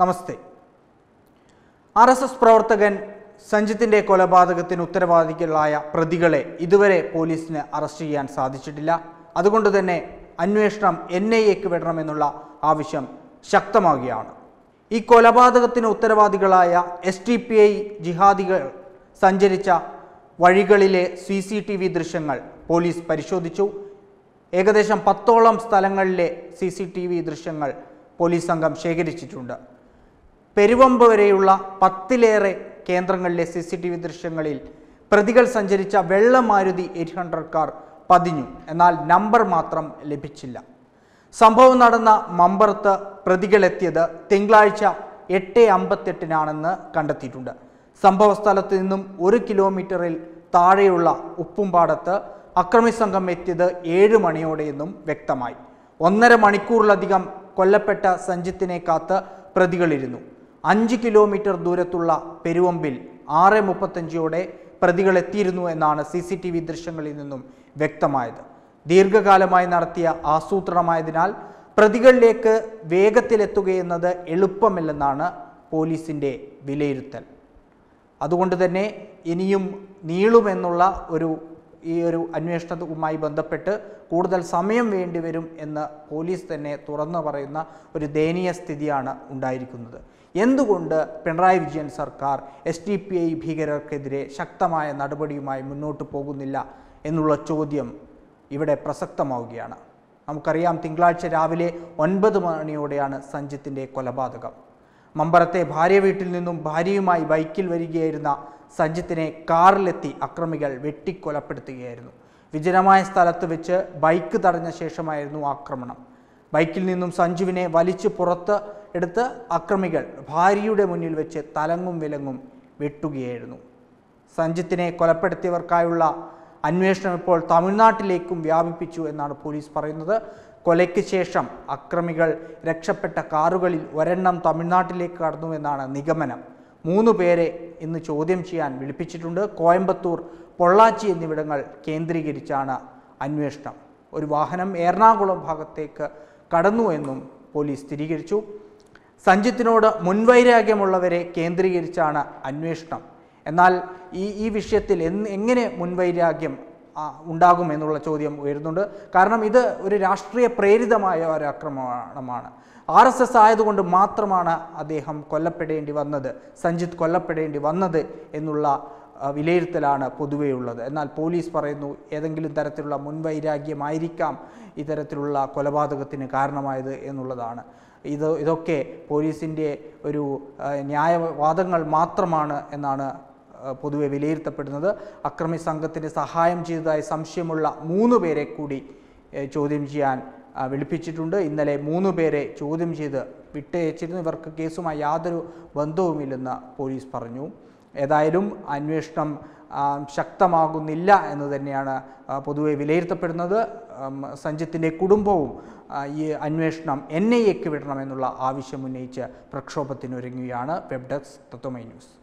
നമസ്തേ R S S പ്രവർത്തകൻ സഞ്ജിത്തിൻ്റെ കൊലപാതകത്തിന് ഉത്തരവാദികളായ പ്രതികളെ ഇതുവരെ പോലീസിന് അറസ്റ്റ് ചെയ്യാൻ സാധിച്ചിട്ടില്ല അതുകൊണ്ട് തന്നെ അന്വേഷണം എൻ ഐ എക്ക് വിടണമെന്നുള്ള ആവശ്യം ശക്തമാകുകയാണ് ഈ കൊലപാതകത്തിന് ഉത്തരവാദികളായ എസ് ടി പി ഐ ജിഹാദികൾ സഞ്ചരിച്ച വഴികളിലെ സി സി ടി വി ദൃശ്യങ്ങൾ പോലീസ് പരിശോധിച്ചു ഏകദേശം പത്തോളം സ്ഥലങ്ങളിലെ സി സി ടി വി ദൃശ്യങ്ങൾ പോലീസ് സംഘം ശേഖരിച്ചിട്ടുണ്ട് പെരുവമ്പ് വരെയുള്ള പത്തിലേറെ കേന്ദ്രങ്ങളിലെ സി സി ടി വി ദൃശ്യങ്ങളിൽ പ്രതികൾ സഞ്ചരിച്ച വെള്ളമാരുതി എയ്റ്റ് ഹൺഡ്രഡ് കാർ പതിഞ്ഞു എന്നാൽ നമ്പർ മാത്രം ലഭിച്ചില്ല സംഭവം നടന്ന മമ്പറത്ത് പ്രതികളെത്തിയത് തിങ്കളാഴ്ച എട്ട് അമ്പത്തെട്ടിനാണെന്ന് കണ്ടെത്തിയിട്ടുണ്ട് സംഭവ സ്ഥലത്ത് നിന്നും ഒരു കിലോമീറ്ററിൽ താഴെയുള്ള ഉപ്പുംപാടത്ത് അക്രമി സംഘം എത്തിയത് ഏഴ് മണിയോടെയെന്നും വ്യക്തമായി ഒന്നര മണിക്കൂറിലധികം കൊല്ലപ്പെട്ട സഞ്ജിത്തിനെ കാത്ത് പ്രതികളിരുന്നു അഞ്ച് കിലോമീറ്റർ ദൂരത്തുള്ള പെരുവമ്പിൽ ആറ് മുപ്പത്തഞ്ചോടെ പ്രതികൾ എത്തിയിരുന്നു എന്നാണ് സി സി ടി വി ദൃശ്യങ്ങളിൽ നിന്നും വ്യക്തമായത് ദീർഘകാലമായി നടത്തിയ ആസൂത്രണമായതിനാൽ പ്രതികളിലേക്ക് വേഗത്തിലെത്തുകയെന്നത് എളുപ്പമില്ലെന്നാണ് പോലീസിൻ്റെ വിലയിരുത്തൽ അതുകൊണ്ട് തന്നെ ഇനിയും നീളുമെന്നുള്ള ഒരു ഈ ഒരു അന്വേഷണവുമായി ബന്ധപ്പെട്ട് കൂടുതൽ സമയം വേണ്ടിവരും എന്ന് പോലീസ് തന്നെ തുറന്നു പറയുന്ന ഒരു ദയനീയ സ്ഥിതിയാണ് ഉണ്ടായിരിക്കുന്നത് എന്തുകൊണ്ട് പിണറായി വിജയൻ സർക്കാർ എസ് ഡി പി ഐ ഭീകരർക്കെതിരെ ശക്തമായ നടപടിയുമായി മുന്നോട്ട് പോകുന്നില്ല എന്നുള്ള ചോദ്യം ഇവിടെ പ്രസക്തമാവുകയാണ് നമുക്കറിയാം തിങ്കളാഴ്ച രാവിലെ ഒൻപത് മണിയോടെയാണ് സഞ്ജിത്തിൻ്റെ കൊലപാതകം മമ്പറത്തെ ഭാര്യ വീട്ടിൽ നിന്നും ഭാര്യയുമായി ബൈക്കിൽ വരികയായിരുന്ന സഞ്ജിത്തിനെ കാറിലെത്തി അക്രമികൾ വെട്ടിക്കൊലപ്പെടുത്തുകയായിരുന്നു വിജനമായ സ്ഥലത്ത് വെച്ച് ബൈക്ക് തടഞ്ഞ ശേഷമായിരുന്നു ആക്രമണം ബൈക്കിൽ നിന്നും സഞ്ജുവിനെ വലിച്ചു പുറത്ത് എടുത്ത് അക്രമികൾ ഭാര്യയുടെ മുന്നിൽ വെച്ച് തലങ്ങും വിലങ്ങും വെട്ടുകയായിരുന്നു സഞ്ജിത്തിനെ കൊലപ്പെടുത്തിയവർക്കായുള്ള അന്വേഷണം ഇപ്പോൾ തമിഴ്നാട്ടിലേക്കും വ്യാപിപ്പിച്ചു എന്നാണ് പോലീസ് പറയുന്നത് കൊലയ്ക്ക് ശേഷം അക്രമികൾ രക്ഷപ്പെട്ട കാറുകളിൽ ഒരെണ്ണം തമിഴ്നാട്ടിലേക്ക് എന്നാണ് നിഗമനം മൂന്ന് പേരെ ഇന്ന് ചോദ്യം ചെയ്യാൻ വിളിപ്പിച്ചിട്ടുണ്ട് കോയമ്പത്തൂർ പൊള്ളാച്ചി എന്നിവിടങ്ങൾ കേന്ദ്രീകരിച്ചാണ് അന്വേഷണം ഒരു വാഹനം എറണാകുളം ഭാഗത്തേക്ക് കടന്നു എന്നും പോലീസ് സ്ഥിരീകരിച്ചു സഞ്ജിത്തിനോട് മുൻവൈരാഗ്യമുള്ളവരെ കേന്ദ്രീകരിച്ചാണ് അന്വേഷണം എന്നാൽ ഈ ഈ വിഷയത്തിൽ എന്ന് എങ്ങനെ മുൻവൈരാഗ്യം ഉണ്ടാകും എന്നുള്ള ചോദ്യം ഉയരുന്നുണ്ട് കാരണം ഇത് ഒരു രാഷ്ട്രീയ പ്രേരിതമായ ഒരു ആക്രമണമാണ് ആർ എസ് എസ് ആയതുകൊണ്ട് മാത്രമാണ് അദ്ദേഹം കൊല്ലപ്പെടേണ്ടി വന്നത് സഞ്ജിത്ത് കൊല്ലപ്പെടേണ്ടി വന്നത് എന്നുള്ള വിലയിരുത്തലാണ് പൊതുവെയുള്ളത് എന്നാൽ പോലീസ് പറയുന്നു ഏതെങ്കിലും തരത്തിലുള്ള മുൻവൈരാഗ്യമായിരിക്കാം ഇത്തരത്തിലുള്ള കൊലപാതകത്തിന് കാരണമായത് എന്നുള്ളതാണ് ഇത് ഇതൊക്കെ പോലീസിൻ്റെ ഒരു ന്യായവാദങ്ങൾ മാത്രമാണ് എന്നാണ് പൊതുവെ വിലയിരുത്തപ്പെടുന്നത് അക്രമി സംഘത്തിന് സഹായം ചെയ്തതായി സംശയമുള്ള മൂന്ന് പേരെ കൂടി ചോദ്യം ചെയ്യാൻ വിളിപ്പിച്ചിട്ടുണ്ട് ഇന്നലെ മൂന്ന് പേരെ ചോദ്യം ചെയ്ത് വിട്ടയച്ചിരുന്നു ഇവർക്ക് കേസുമായി യാതൊരു ബന്ധവുമില്ലെന്ന് പോലീസ് പറഞ്ഞു ഏതായാലും അന്വേഷണം ശക്തമാകുന്നില്ല എന്ന് തന്നെയാണ് പൊതുവെ വിലയിരുത്തപ്പെടുന്നത് സഞ്ജിത്തിൻ്റെ കുടുംബവും ഈ അന്വേഷണം എൻ ഐ എക്ക് വിടണമെന്നുള്ള ആവശ്യം ഉന്നയിച്ച് പ്രക്ഷോഭത്തിനൊരുങ്ങുകയാണ് വെബ് തത്വമൈ ന്യൂസ്